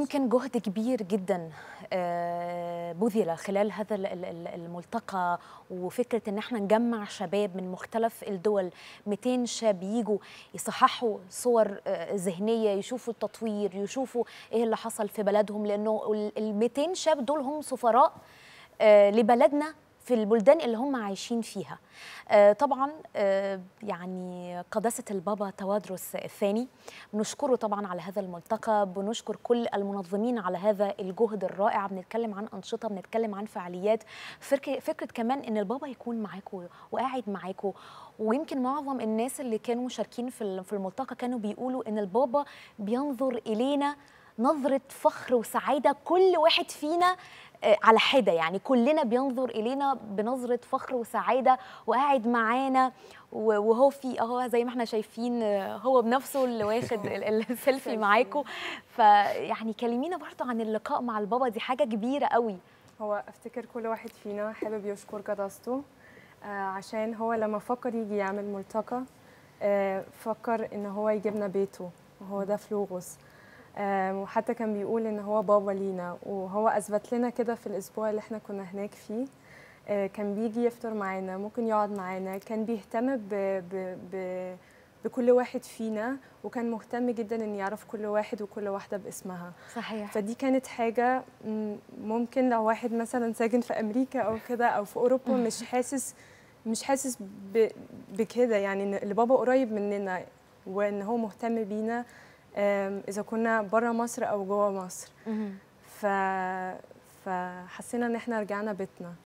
يمكن جهد كبير جدا آه، بذل خلال هذا الملتقى وفكره ان احنا نجمع شباب من مختلف الدول 200 شاب يجوا يصححوا صور آه، ذهنيه يشوفوا التطوير يشوفوا ايه اللي حصل في بلدهم لانه ال 200 شاب دول هم سفراء آه، لبلدنا في البلدان اللي هم عايشين فيها آه، طبعا آه، يعني قداسة البابا توادرس الثاني بنشكره طبعا على هذا الملتقى بنشكر كل المنظمين على هذا الجهد الرائع بنتكلم عن أنشطة بنتكلم عن فعاليات فكرة كمان أن البابا يكون معاكم وقاعد معاكم ويمكن معظم الناس اللي كانوا مشاركين في الملتقى كانوا بيقولوا أن البابا بينظر إلينا نظرة فخر وسعادة كل واحد فينا آه، على حده يعني كلنا بينظر الينا بنظره فخر وسعاده وقاعد معانا وهو في اهو زي ما احنا شايفين آه، هو بنفسه اللي واخد السيلفي معاكم فيعني كلمينا برضو عن اللقاء مع البابا دي حاجه كبيره قوي هو افتكر كل واحد فينا حابب يشكر جداسته آه، عشان هو لما فكر يجي يعمل ملتقى فكر ان هو يجيبنا بيته وهو ده فلوغوس وحتى كان بيقول ان هو بابا لينا وهو اثبت لنا كده في الاسبوع اللي احنا كنا هناك فيه آه، كان بيجي يفطر معانا ممكن يقعد معانا كان بيهتم ب... ب... ب... بكل واحد فينا وكان مهتم جدا ان يعرف كل واحد وكل واحده باسمها صحيح فدي كانت حاجه ممكن لو واحد مثلا ساكن في امريكا او كده او في اوروبا مش حاسس مش حاسس بكده يعني ان بابا قريب مننا وان هو مهتم بينا اذا كنا بره مصر او جوه مصر فحسينا ان احنا رجعنا بيتنا